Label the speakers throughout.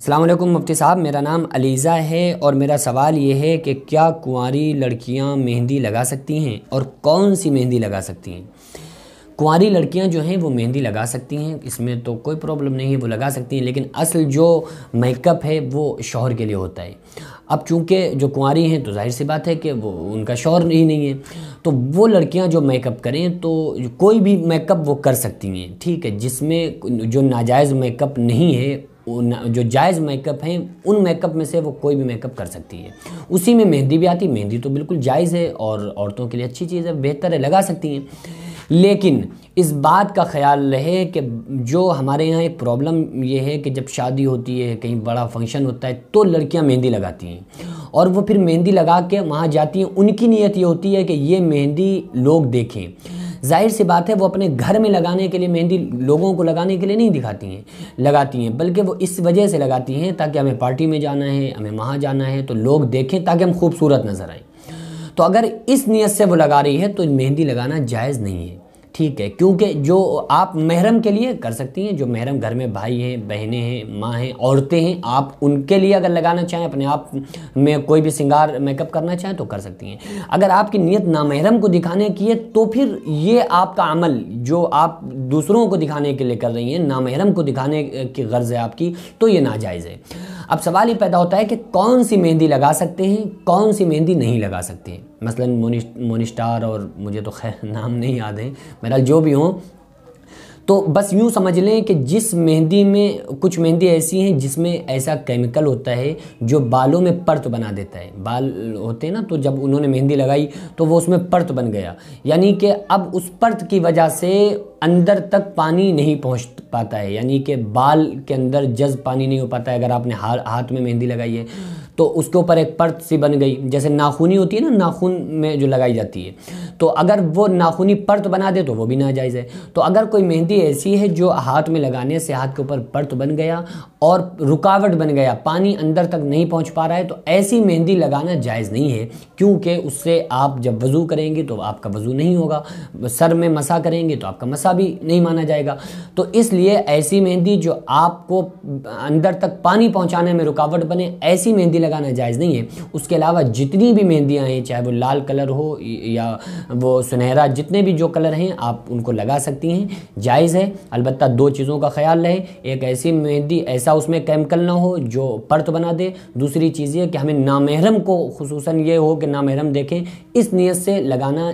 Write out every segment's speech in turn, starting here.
Speaker 1: असलम मुफ्ती साहब मेरा नाम अलीज़ा है और मेरा सवाल ये है कि क्या कुंवारी लड़कियां मेहंदी लगा सकती हैं और कौन सी मेहंदी लगा सकती हैं कुंवारी लड़कियां जो हैं वो मेहंदी लगा सकती हैं इसमें तो कोई प्रॉब्लम नहीं है वो लगा सकती हैं लेकिन असल जो मेकअप है वो शोहर के लिए होता है अब चूंकि जो कुंवारी हैं तो जाहिर सी बात है कि वो उनका शोहर ही नहीं है तो वो लड़कियां जो मेकअप करें तो कोई भी मेकअप वो कर सकती हैं ठीक है जिसमें जो नाजायज़ मेकअप नहीं है उन जो जायज़ मेकअप हैं उन मेकअप में से वो कोई भी मेकअप कर सकती है उसी में मेहंदी भी आती है मेहंदी तो बिल्कुल जायज़ है और औरतों के लिए अच्छी चीज़ है बेहतर है लगा सकती हैं लेकिन इस बात का ख्याल रहे कि जो हमारे यहाँ एक प्रॉब्लम ये है कि जब शादी होती है कहीं बड़ा फंक्शन होता है तो लड़कियाँ मेहंदी लगाती हैं और वो फिर मेहंदी लगा के वहाँ जाती हैं उनकी नीयत ये होती है कि ये मेहंदी लोग देखें जाहिर सी बात है वो अपने घर में लगाने के लिए मेहंदी लोगों को लगाने के लिए नहीं दिखाती हैं लगाती हैं बल्कि वो इस वजह से लगाती हैं ताकि हमें पार्टी में जाना है हमें वहाँ जाना है तो लोग देखें ताकि हम खूबसूरत नज़र आएँ तो अगर इस नीयत से वो लगा रही है तो मेहंदी लगाना जायज़ नहीं है ठीक है क्योंकि जो आप महरम के लिए कर सकती हैं जो महरम घर में भाई हैं बहनें हैं माँ हैं औरतें हैं आप उनके लिए अगर लगाना चाहें अपने आप में कोई भी सिंगार मेकअप करना चाहें तो कर सकती हैं अगर आपकी नीयत नामहरम को दिखाने की है तो फिर ये आपका अमल जो आप दूसरों को दिखाने के लिए कर रही हैं नामहरम को दिखाने की गर्ज़ है आपकी तो ये नाजायज़ है अब सवाल ये पैदा होता है कि कौन सी मेहंदी लगा सकते हैं कौन सी मेहंदी नहीं लगा सकते मसलन मोनिस्टार और मुझे तो खैर नाम नहीं याद है बहरहाल जो भी हो तो बस यूँ समझ लें कि जिस मेहंदी में कुछ मेहंदी ऐसी हैं जिसमें ऐसा केमिकल होता है जो बालों में परत बना देता है बाल होते हैं ना तो जब उन्होंने मेहंदी लगाई तो वो उसमें परत बन गया यानी कि अब उस परत की वजह से अंदर तक पानी नहीं पहुंच पाता है यानी कि बाल के अंदर जज पानी नहीं हो पाता है अगर आपने हाथ में मेहंदी लगाई है तो उसके ऊपर एक परत सी बन गई जैसे नाखूनी होती है ना नाखून में जो लगाई जाती है तो अगर वो नाखूनी परत बना दे तो वो भी नाजायज़ है तो अगर कोई मेहंदी ऐसी है जो हाथ में लगाने से हाथ के ऊपर परत बन गया और रुकावट बन गया पानी अंदर तक नहीं पहुंच पा रहा है तो ऐसी मेहंदी लगाना जायज़ नहीं है क्योंकि उससे आप जब वज़ू करेंगे तो आपका वज़ू नहीं होगा सर में मसा करेंगे तो आपका मसा भी नहीं माना जाएगा तो इसलिए ऐसी मेहंदी जो आपको अंदर तक पानी पहुँचाने में रुकावट बने ऐसी मेहंदी लगाना जायज़ नहीं है उसके अलावा जितनी भी मेहंदियाँ हैं चाहे वो लाल कलर हो या वो सुनहरा जितने भी जो कलर हैं आप उनको लगा सकती हैं जायज़ है अलबत्त दो चीज़ों का ख्याल रहे एक ऐसी मेहंदी ऐसा उसमें केमिकल ना हो जो पर्त बना दे दूसरी चीज़ ये कि हमें नामहरम को खसूस ये हो कि नामहरम देखें इस नीयत से लगाना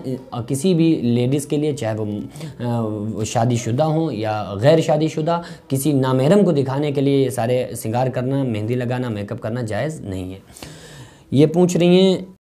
Speaker 1: किसी भी लेडीज़ के लिए चाहे वो शादीशुदा हो या गैर शादीशुदा किसी नामहरम को दिखाने के लिए ये सारे सिंगार करना मेहंदी लगाना मेकअप करना जायज़ नहीं नहीं है ये पूछ रही हैं